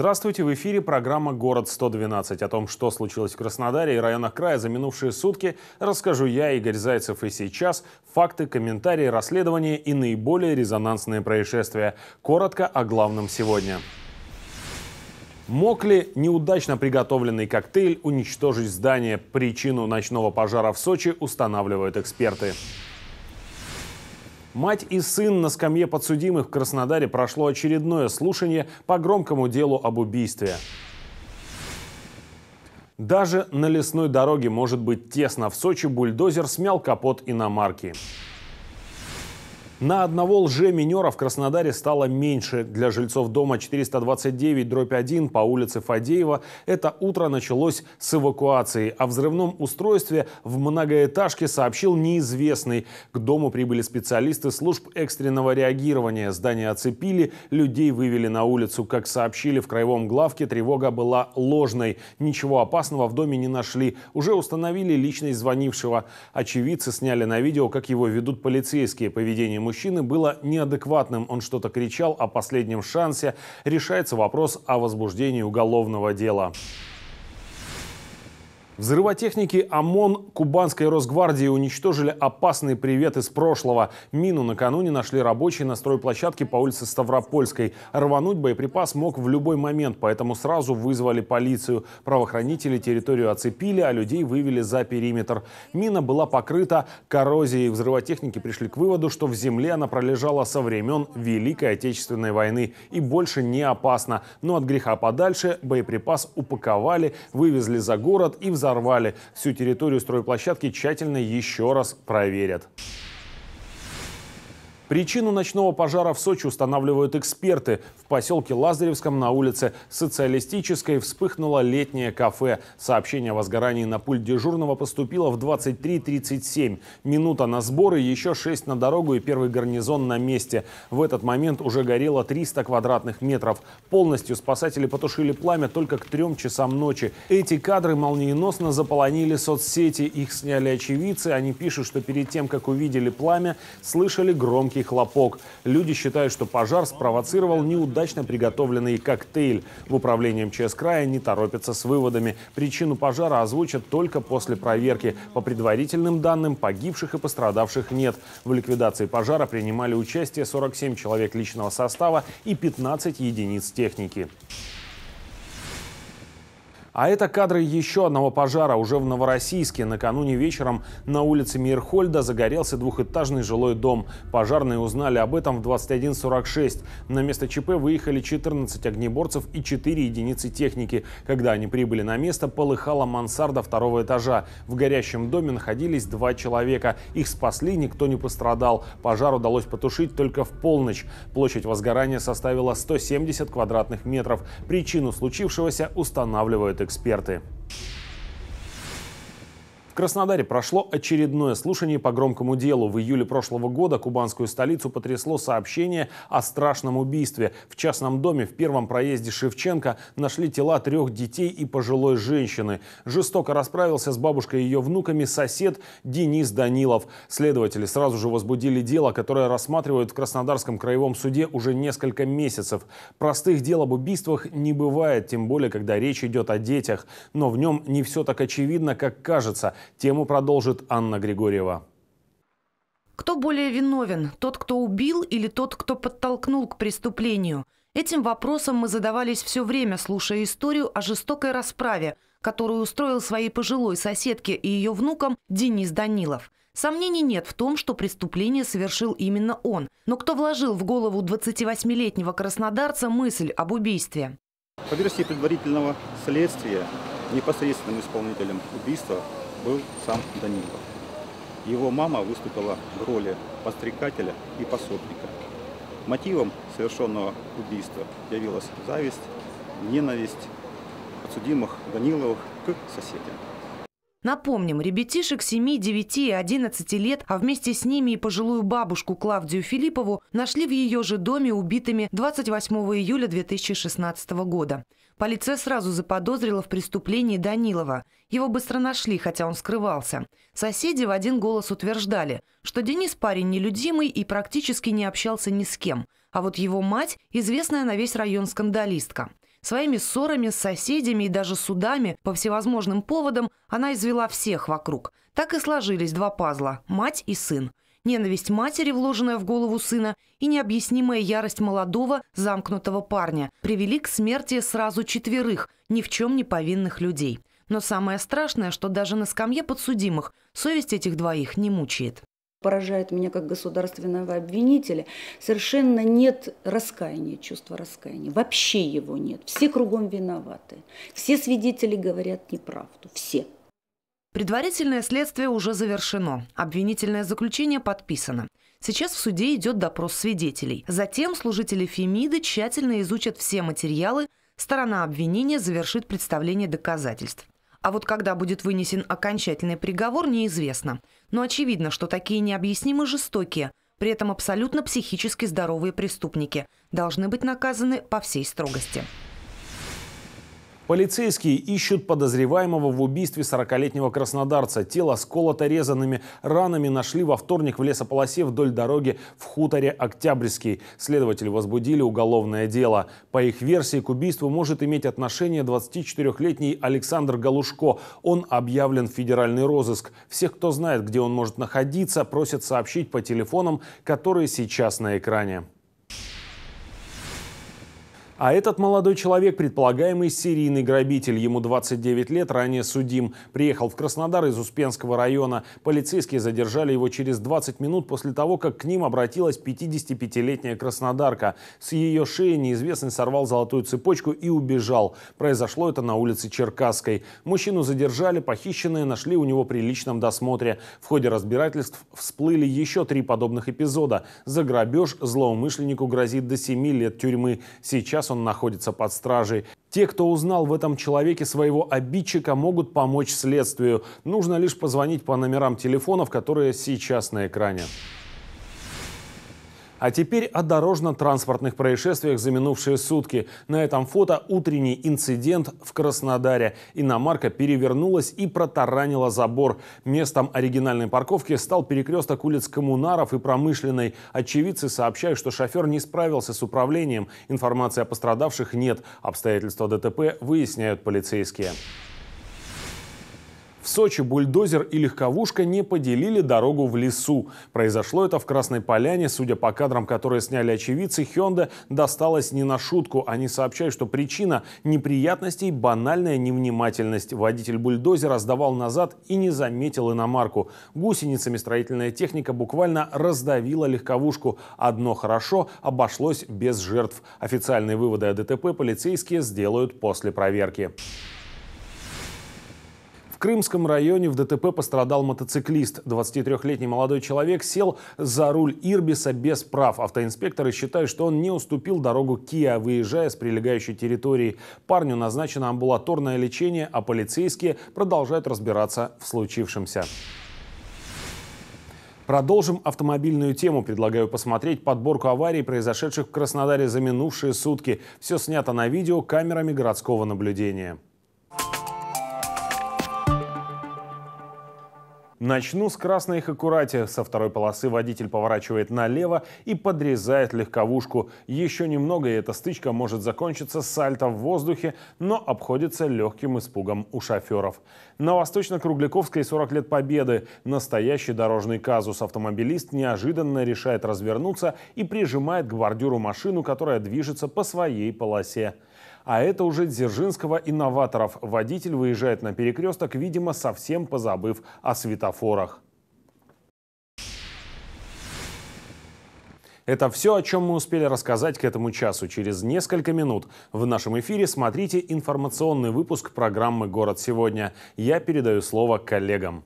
Здравствуйте, в эфире программа «Город-112». О том, что случилось в Краснодаре и районах края за минувшие сутки, расскажу я, Игорь Зайцев, и сейчас. Факты, комментарии, расследования и наиболее резонансные происшествия. Коротко о главном сегодня. Мог ли неудачно приготовленный коктейль уничтожить здание? Причину ночного пожара в Сочи устанавливают эксперты. Мать и сын на скамье подсудимых в Краснодаре прошло очередное слушание по громкому делу об убийстве. Даже на лесной дороге может быть тесно. В Сочи бульдозер смял капот иномарки. На одного лже-минера в Краснодаре стало меньше. Для жильцов дома 429 дробь 1 по улице Фадеева это утро началось с эвакуации. О взрывном устройстве в многоэтажке сообщил неизвестный. К дому прибыли специалисты служб экстренного реагирования. Здание оцепили, людей вывели на улицу. Как сообщили в краевом главке, тревога была ложной. Ничего опасного в доме не нашли. Уже установили личность звонившего. Очевидцы сняли на видео, как его ведут полицейские. Поведение мужчины было неадекватным. Он что-то кричал о последнем шансе. Решается вопрос о возбуждении уголовного дела. Взрывотехники ОМОН Кубанской Росгвардии уничтожили опасный привет из прошлого. Мину накануне нашли рабочие на стройплощадке по улице Ставропольской. Рвануть боеприпас мог в любой момент, поэтому сразу вызвали полицию. Правоохранители территорию оцепили, а людей вывели за периметр. Мина была покрыта коррозией. Взрывотехники пришли к выводу, что в земле она пролежала со времен Великой Отечественной войны и больше не опасна. Но от греха подальше боеприпас упаковали, вывезли за город и взорвали сорвали. Всю территорию стройплощадки тщательно еще раз проверят. Причину ночного пожара в Сочи устанавливают эксперты. В поселке Лазаревском на улице Социалистической вспыхнуло летнее кафе. Сообщение о возгорании на пульт дежурного поступило в 23.37. Минута на сборы, еще 6 на дорогу и первый гарнизон на месте. В этот момент уже горело 300 квадратных метров. Полностью спасатели потушили пламя только к 3 часам ночи. Эти кадры молниеносно заполонили соцсети. Их сняли очевидцы. Они пишут, что перед тем, как увидели пламя, слышали громкие громкий хлопок. Люди считают, что пожар спровоцировал неудачно приготовленный коктейль. В управлении МЧС края не торопятся с выводами. Причину пожара озвучат только после проверки. По предварительным данным, погибших и пострадавших нет. В ликвидации пожара принимали участие 47 человек личного состава и 15 единиц техники. А это кадры еще одного пожара уже в Новороссийске. Накануне вечером на улице Мирхольда загорелся двухэтажный жилой дом. Пожарные узнали об этом в 21.46. На место ЧП выехали 14 огнеборцев и 4 единицы техники. Когда они прибыли на место, полыхала мансарда второго этажа. В горящем доме находились два человека. Их спасли, никто не пострадал. Пожар удалось потушить только в полночь. Площадь возгорания составила 170 квадратных метров. Причину случившегося устанавливают эксперты. Краснодаре прошло очередное слушание по громкому делу. В июле прошлого года кубанскую столицу потрясло сообщение о страшном убийстве. В частном доме в первом проезде Шевченко нашли тела трех детей и пожилой женщины. Жестоко расправился с бабушкой и ее внуками сосед Денис Данилов. Следователи сразу же возбудили дело, которое рассматривают в Краснодарском краевом суде уже несколько месяцев. Простых дел об убийствах не бывает, тем более, когда речь идет о детях. Но в нем не все так очевидно, как кажется. Тему продолжит Анна Григорьева. Кто более виновен, тот, кто убил или тот, кто подтолкнул к преступлению? Этим вопросом мы задавались все время, слушая историю о жестокой расправе, которую устроил своей пожилой соседке и ее внукам Денис Данилов. Сомнений нет в том, что преступление совершил именно он. Но кто вложил в голову 28-летнего краснодарца мысль об убийстве? По версии предварительного следствия, непосредственным исполнителем убийства был сам Данилов. Его мама выступила в роли подстрекателя и пособника. Мотивом совершенного убийства явилась зависть, ненависть подсудимых Даниловых к соседям. Напомним, ребятишек 7, 9 и 11 лет, а вместе с ними и пожилую бабушку Клавдию Филиппову нашли в ее же доме убитыми 28 июля 2016 года. Полиция сразу заподозрила в преступлении Данилова. Его быстро нашли, хотя он скрывался. Соседи в один голос утверждали, что Денис парень нелюдимый и практически не общался ни с кем. А вот его мать – известная на весь район скандалистка. Своими ссорами с соседями и даже судами по всевозможным поводам она извела всех вокруг. Так и сложились два пазла – мать и сын ненависть матери, вложенная в голову сына, и необъяснимая ярость молодого, замкнутого парня привели к смерти сразу четверых ни в чем не повинных людей. Но самое страшное, что даже на скамье подсудимых совесть этих двоих не мучает поражает меня как государственного обвинителя, совершенно нет раскаяния, чувства раскаяния. Вообще его нет. Все кругом виноваты. Все свидетели говорят неправду. Все. Предварительное следствие уже завершено. Обвинительное заключение подписано. Сейчас в суде идет допрос свидетелей. Затем служители Фемиды тщательно изучат все материалы. Сторона обвинения завершит представление доказательств. А вот когда будет вынесен окончательный приговор, неизвестно. Но очевидно, что такие необъяснимо жестокие, при этом абсолютно психически здоровые преступники должны быть наказаны по всей строгости. Полицейские ищут подозреваемого в убийстве 40-летнего краснодарца. Тело сколото резанными ранами нашли во вторник в лесополосе вдоль дороги в хуторе Октябрьский. Следователи возбудили уголовное дело. По их версии, к убийству может иметь отношение 24-летний Александр Галушко. Он объявлен в федеральный розыск. Всех, кто знает, где он может находиться, просят сообщить по телефонам, которые сейчас на экране. А этот молодой человек, предполагаемый серийный грабитель, ему 29 лет, ранее судим, приехал в Краснодар из Успенского района. Полицейские задержали его через 20 минут после того, как к ним обратилась 55-летняя краснодарка. С ее шеи неизвестный сорвал золотую цепочку и убежал. Произошло это на улице Черкасской. Мужчину задержали, похищенные нашли у него при личном досмотре. В ходе разбирательств всплыли еще три подобных эпизода. За грабеж злоумышленнику грозит до 7 лет тюрьмы. Сейчас он находится под стражей. Те, кто узнал в этом человеке своего обидчика, могут помочь следствию. Нужно лишь позвонить по номерам телефонов, которые сейчас на экране. А теперь о дорожно-транспортных происшествиях за минувшие сутки. На этом фото утренний инцидент в Краснодаре. Иномарка перевернулась и протаранила забор. Местом оригинальной парковки стал перекресток улиц Коммунаров и Промышленной. Очевидцы сообщают, что шофер не справился с управлением. Информации о пострадавших нет. Обстоятельства ДТП выясняют полицейские. В Сочи бульдозер и легковушка не поделили дорогу в лесу. Произошло это в Красной Поляне. Судя по кадрам, которые сняли очевидцы, Хёнда досталась не на шутку. Они сообщают, что причина неприятностей – банальная невнимательность. Водитель бульдозера сдавал назад и не заметил иномарку. Гусеницами строительная техника буквально раздавила легковушку. Одно хорошо – обошлось без жертв. Официальные выводы о ДТП полицейские сделают после проверки. В Крымском районе в ДТП пострадал мотоциклист. 23-летний молодой человек сел за руль Ирбиса без прав. Автоинспекторы считают, что он не уступил дорогу Киа, выезжая с прилегающей территории. Парню назначено амбулаторное лечение, а полицейские продолжают разбираться в случившемся. Продолжим автомобильную тему. Предлагаю посмотреть подборку аварий, произошедших в Краснодаре за минувшие сутки. Все снято на видео камерами городского наблюдения. Начну с красной Хакурати. Со второй полосы водитель поворачивает налево и подрезает легковушку. Еще немного, и эта стычка может закончиться сальто в воздухе, но обходится легким испугом у шоферов. На Восточно-Кругляковской 40 лет победы. Настоящий дорожный казус. Автомобилист неожиданно решает развернуться и прижимает к бордюру машину, которая движется по своей полосе. А это уже Дзержинского инноваторов. Водитель выезжает на перекресток, видимо, совсем позабыв о светофорах. Это все, о чем мы успели рассказать к этому часу. Через несколько минут в нашем эфире смотрите информационный выпуск программы «Город сегодня». Я передаю слово коллегам.